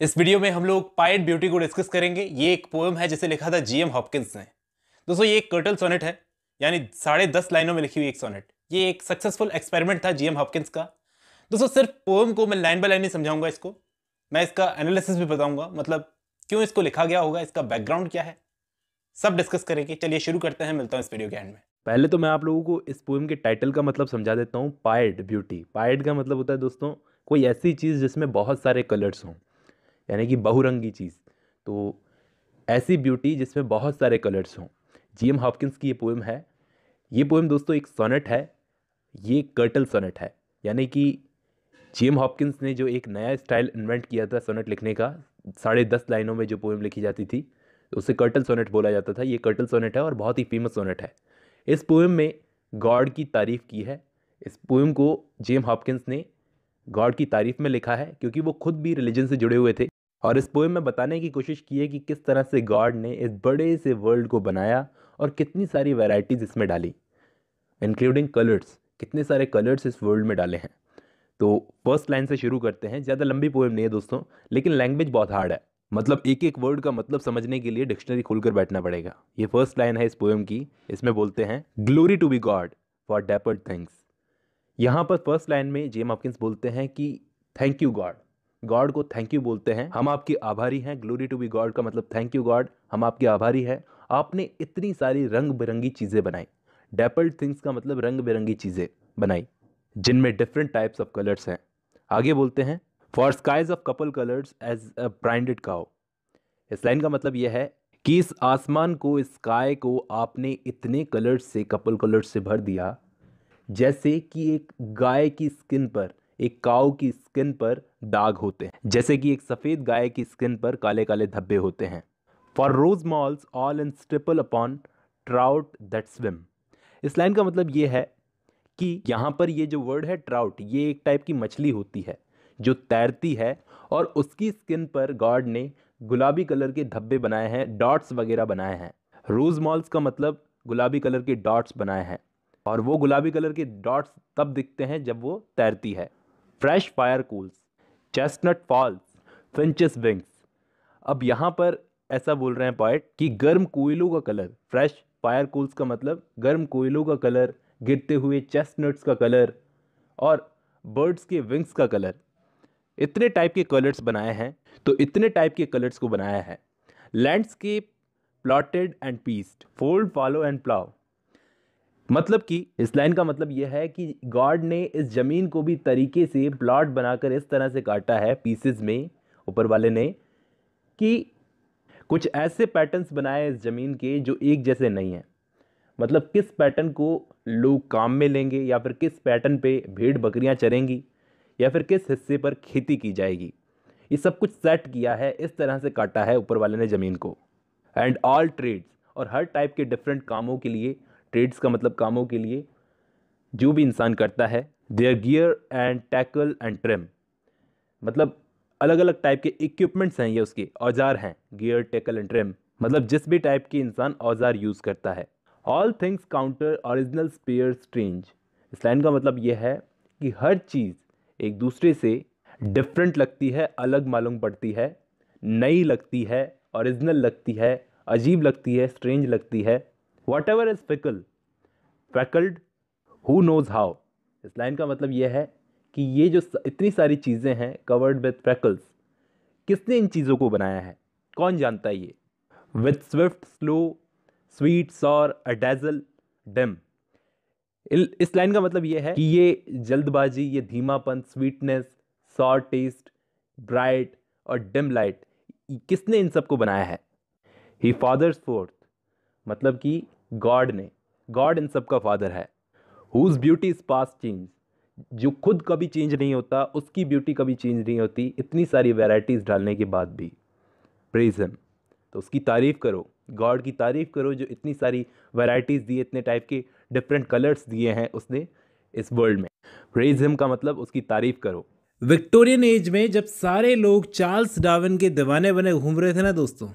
इस वीडियो में हम लोग पायट ब्यूटी को डिस्कस करेंगे ये एक पोएम है जिसे लिखा था जीएम हॉपकिंस ने दोस्तों ये एक कर्टल सोनेट है यानी साढ़े दस लाइनों में लिखी हुई एक सोनेट ये एक सक्सेसफुल एक्सपेरिमेंट था जीएम हॉपकिंस का दोस्तों सिर्फ पोएम को मैं लाइन बाय लाइन ही समझाऊंगा इसको मैं इसका एनालिसिस भी बताऊंगा मतलब क्यों इसको लिखा गया होगा इसका बैकग्राउंड क्या है सब डिस्कस करेंगे चलिए शुरू करते हैं मिलता हूँ इस वीडियो के एंड में पहले तो मैं आप लोगों को इस पोएम के टाइटल का मतलब समझा देता हूँ पायड ब्यूटी पायड का मतलब होता है दोस्तों कोई ऐसी चीज़ जिसमें बहुत सारे कलर्स हों यानी कि बहुरंगी चीज़ तो ऐसी ब्यूटी जिसमें बहुत सारे कलर्स हों जी एम हॉपकिंस की ये पोएम है ये पोएम दोस्तों एक सोनेट है ये कर्टल सोनेट है यानी कि जी एम हॉपकिंस ने जो एक नया स्टाइल इन्वेंट किया था सोनेट लिखने का साढ़े दस लाइनों में जो पोएम लिखी जाती थी उसे कर्टल सोनेट बोला जाता था ये कर्टल सोनेट है और बहुत ही फेमस सोनेट है इस पोएम में गॉड की तारीफ़ की है इस पोएम को जेम हॉपकिंस ने गॉड की तारीफ़ में लिखा है क्योंकि वो खुद भी रिलीजन से जुड़े हुए थे और इस पोएम में बताने की कोशिश की है कि किस तरह से गॉड ने इस बड़े से वर्ल्ड को बनाया और कितनी सारी वैरायटीज़ इसमें डाली इंक्लूडिंग कलर्स कितने सारे कलर्स इस वर्ल्ड में डाले हैं तो फर्स्ट लाइन से शुरू करते हैं ज़्यादा लंबी पोएम नहीं है दोस्तों लेकिन लैंग्वेज बहुत हार्ड है मतलब एक एक वर्ड का मतलब समझने के लिए डिक्शनरी खोलकर बैठना पड़ेगा ये फर्स्ट लाइन है इस पोएम की इसमें बोलते हैं glory to be God for dappled things यहाँ पर फर्स्ट लाइन में जेम ऑपकिंस बोलते हैं कि थैंक यू गॉड गॉड को थैंक यू बोलते हैं हम आपकी आभारी हैं ग्लोरी टू बी गॉड का मतलब थैंक यू गॉड हम आपकी आभारी हैं आपने इतनी सारी रंग बिरंगी चीज़ें बनाई डेपल्ड थिंग्स का मतलब रंग बिरंगी चीज़ें बनाई जिनमें डिफरेंट टाइप्स ऑफ कलर्स हैं आगे बोलते हैं for skies of couple colours as a branded cow इस लाइन का मतलब यह है कि इस आसमान को इस स्काई को आपने इतने कलर्स से कपल कलर्स से भर दिया जैसे कि एक गाय की स्किन पर एक काऊ की स्किन पर दाग होते हैं जैसे कि एक सफ़ेद गाय की स्किन पर काले काले धब्बे होते हैं for rose moles all and stipple upon trout that swim इस लाइन का मतलब ये है कि यहाँ पर ये जो वर्ड है ट्राउट ये एक टाइप की मछली होती है जो तैरती है और उसकी स्किन पर गॉड ने गुलाबी कलर के धब्बे बनाए हैं डॉट्स वगैरह बनाए हैं रोज मॉल्स का मतलब गुलाबी कलर के डॉट्स बनाए हैं और वो गुलाबी कलर के डॉट्स तब दिखते हैं जब वो तैरती है fresh fire coals chestnut falls finches wings अब यहाँ पर ऐसा बोल रहे हैं पॉइट कि गर्म कोयलों का कलर फ्रेश फायर कूल्स का मतलब गर्म कोयलों का कलर गिरते हुए चेस्टनट्स का कलर और बर्ड्स के विंग्स का कलर इतने टाइप के कलर्स बनाए हैं तो इतने टाइप के कलर्स को बनाया है landscape plotted and pieced fold fallow and plough मतलब कि इस लाइन का मतलब यह है कि गॉड ने इस ज़मीन को भी तरीके से प्लॉट बनाकर इस तरह से काटा है पीसेस में ऊपर वाले ने कि कुछ ऐसे पैटर्न्स बनाए इस ज़मीन के जो एक जैसे नहीं हैं मतलब किस पैटर्न को लोग काम में लेंगे या फिर किस पैटर्न पे भेड़ बकरियां चरेंगी या फिर किस हिस्से पर खेती की जाएगी ये सब कुछ सेट किया है इस तरह से काटा है ऊपर वाले ने ज़मीन को एंड ऑल ट्रेड्स और हर टाइप के डिफरेंट कामों के लिए ट्रेड्स का मतलब कामों के लिए जो भी इंसान करता है their gear and tackle and trim मतलब अलग अलग टाइप के इक्विपमेंट्स हैं ये उसके औजार हैं गियर टैकल एंड ट्रिम मतलब जिस भी टाइप के इंसान औजार यूज़ करता है all things counter original spare strange इस लाइन का मतलब यह है कि हर चीज़ एक दूसरे से डिफरेंट लगती है अलग मालूम पड़ती है नई लगती है ओरिजिनल लगती है अजीब लगती है स्ट्रेंज लगती है whatever is fickle freckled who knows how इस लाइन का मतलब यह है कि ये जो इतनी सारी चीज़ें हैं कवर्ड विथ फैकल्स किसने इन चीज़ों को बनाया है कौन जानता है ये with swift slow sweet sour adazzle dim इस लाइन का मतलब यह है कि ये जल्दबाजी ये धीमापन स्वीटनेस सॉर टेस्ट ब्राइट और डिम लाइट किसने इन सबको बनाया है ही फादर्स फोर्थ मतलब कि गॉड ने गॉड इन सब का फादर है whose beauty is past change जो खुद कभी चेंज नहीं होता उसकी ब्यूटी कभी चेंज नहीं होती इतनी सारी वेराइटीज़ डालने के बाद भी प्रेजन तो उसकी तारीफ़ करो गॉड की तारीफ़ करो जो इतनी सारी वैरायटीज़ दी इतने टाइप के डिफरेंट कलर्स दिए हैं उसने इस वर्ल्ड में प्रेज हिम का मतलब उसकी तारीफ़ करो विक्टोरियन एज में जब सारे लोग चार्ल्स डावन के दीवाने बने घूम रहे थे ना दोस्तों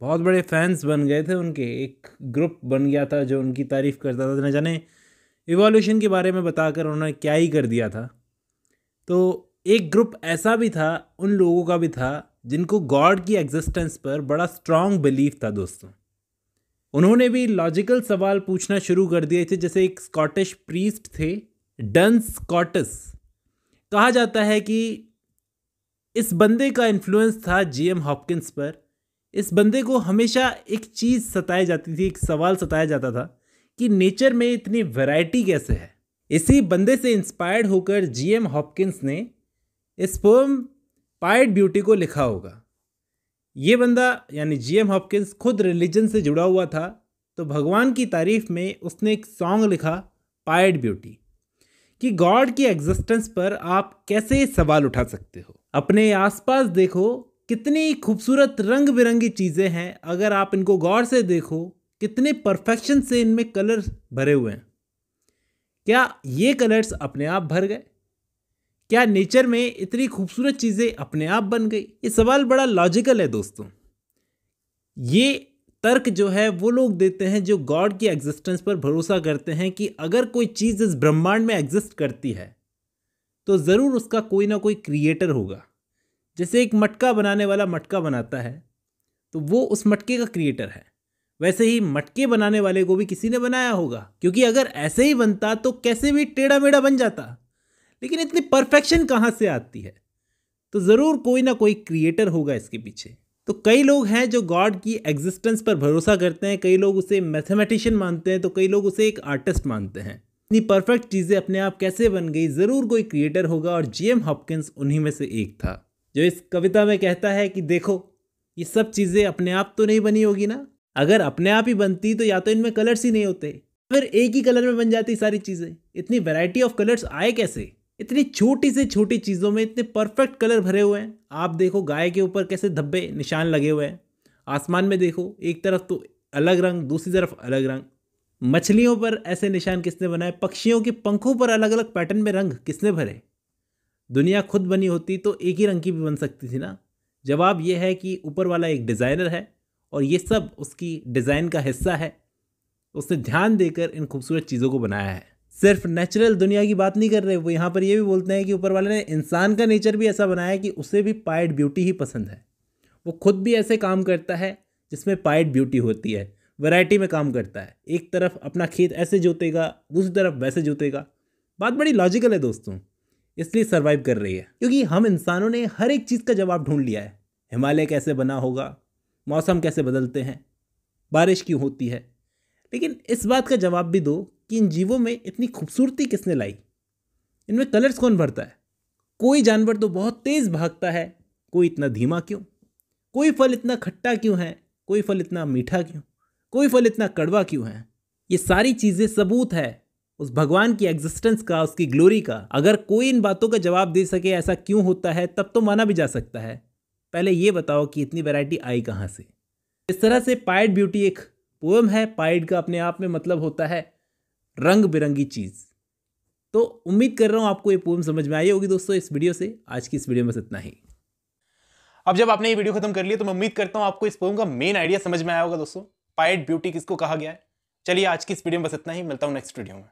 बहुत बड़े फैंस बन गए थे उनके एक ग्रुप बन गया था जो उनकी तारीफ़ करता था तो न जाने इवोल्यूशन के बारे में बताकर उन्होंने क्या ही कर दिया था तो एक ग्रुप ऐसा भी था उन लोगों का भी था जिनको गॉड की एग्जिस्टेंस पर बड़ा स्ट्रांग बिलीफ था दोस्तों उन्होंने भी लॉजिकल सवाल पूछना शुरू कर दिए थे जैसे एक स्कॉटिश प्रीस्ट थे डन स्कॉटस कहा जाता है कि इस बंदे का इन्फ्लुएंस था जीएम हॉपकिंस पर इस बंदे को हमेशा एक चीज़ सताई जाती थी एक सवाल सताया जाता था कि नेचर में इतनी वैरायटी कैसे है इसी बंदे से इंस्पायर्ड होकर जीएम हॉपकिंस ने इस पोम पायड ब्यूटी को लिखा होगा ये बंदा यानी जीएम हॉपकिंस खुद रिलीजन से जुड़ा हुआ था तो भगवान की तारीफ में उसने एक सॉन्ग लिखा पायड ब्यूटी कि गॉड की एग्जिस्टेंस पर आप कैसे सवाल उठा सकते हो अपने आसपास देखो कितनी खूबसूरत रंग बिरंगी चीज़ें हैं अगर आप इनको गौर से देखो कितने परफेक्शन से इनमें कलर भरे हुए हैं क्या ये कलर्स अपने आप भर गए क्या नेचर में इतनी खूबसूरत चीज़ें अपने आप बन गई ये सवाल बड़ा लॉजिकल है दोस्तों ये तर्क जो है वो लोग देते हैं जो गॉड की एग्जिस्टेंस पर भरोसा करते हैं कि अगर कोई चीज़ इस ब्रह्मांड में एग्जिस्ट करती है तो ज़रूर उसका कोई ना कोई क्रिएटर होगा जैसे एक मटका बनाने वाला मटका बनाता है तो वो उस मटके का क्रिएटर है वैसे ही मटके बनाने वाले को भी किसी ने बनाया होगा क्योंकि अगर ऐसे ही बनता तो कैसे भी टेढ़ा मेढ़ा बन जाता लेकिन इतनी परफेक्शन कहाँ से आती है तो ज़रूर कोई ना कोई क्रिएटर होगा इसके पीछे तो कई लोग हैं जो गॉड की एग्जिस्टेंस पर भरोसा करते हैं कई लोग उसे मैथमेटिशियन मानते हैं तो कई लोग उसे एक आर्टिस्ट मानते हैं इतनी परफेक्ट चीज़ें अपने आप कैसे बन गई ज़रूर कोई क्रिएटर होगा और जी एम हॉपकिंस उन्हीं में से एक था जो इस कविता में कहता है कि देखो ये सब चीज़ें अपने आप तो नहीं बनी होगी ना अगर अपने आप ही बनती तो या तो इनमें कलर्स ही नहीं होते फिर एक ही कलर में बन जाती सारी चीज़ें इतनी वैरायटी ऑफ कलर्स आए कैसे इतनी छोटी से छोटी चीज़ों में इतने परफेक्ट कलर भरे हुए हैं आप देखो गाय के ऊपर कैसे धब्बे निशान लगे हुए हैं आसमान में देखो एक तरफ तो अलग रंग दूसरी तरफ अलग रंग मछलियों पर ऐसे निशान किसने बनाए पक्षियों के पंखों पर अलग अलग पैटर्न में रंग किसने भरे दुनिया खुद बनी होती तो एक ही रंग की भी बन सकती थी ना जवाब ये है कि ऊपर वाला एक डिज़ाइनर है और ये सब उसकी डिज़ाइन का हिस्सा है उसने ध्यान देकर इन खूबसूरत चीज़ों को बनाया है सिर्फ नेचुरल दुनिया की बात नहीं कर रहे वो यहाँ पर ये भी बोलते हैं कि ऊपर वाले ने इंसान का नेचर भी ऐसा बनाया कि उसे भी पाइड ब्यूटी ही पसंद है वो खुद भी ऐसे काम करता है जिसमें पाइड ब्यूटी होती है वैरायटी में काम करता है एक तरफ अपना खेत ऐसे जोतेगा दूसरी तरफ वैसे जोतेगा बात बड़ी लॉजिकल है दोस्तों इसलिए सर्वाइव कर रही है क्योंकि हम इंसानों ने हर एक चीज़ का जवाब ढूंढ लिया है हिमालय कैसे बना होगा मौसम कैसे बदलते हैं बारिश क्यों होती है लेकिन इस बात का जवाब भी दो कि इन जीवों में इतनी खूबसूरती किसने लाई इनमें कलर्स कौन भरता है कोई जानवर तो बहुत तेज़ भागता है कोई इतना धीमा क्यों कोई फल इतना खट्टा क्यों है कोई फल इतना मीठा क्यों कोई फल इतना कड़वा क्यों है ये सारी चीज़ें सबूत है उस भगवान की एग्जिस्टेंस का उसकी ग्लोरी का अगर कोई इन बातों का जवाब दे सके ऐसा क्यों होता है तब तो माना भी जा सकता है पहले ये बताओ कि इतनी वैरायटी आई कहाँ से इस तरह से पाइड ब्यूटी एक पोएम है पाइड का अपने आप में मतलब होता है रंग बिरंगी चीज़ तो उम्मीद कर रहा हूँ आपको ये पोएम समझ में आई होगी दोस्तों इस वीडियो से आज की इस वीडियो में बस इतना ही अब जब आपने ये वीडियो खत्म कर लिया तो मैं उम्मीद करता हूँ आपको इस पोएम का मेन आइडिया समझ में आया होगा दोस्तों पाइड ब्यूटी किसको कहा गया है चलिए आज की इस वीडियो में बस इतना ही मिलता हूँ नेक्स्ट वीडियो में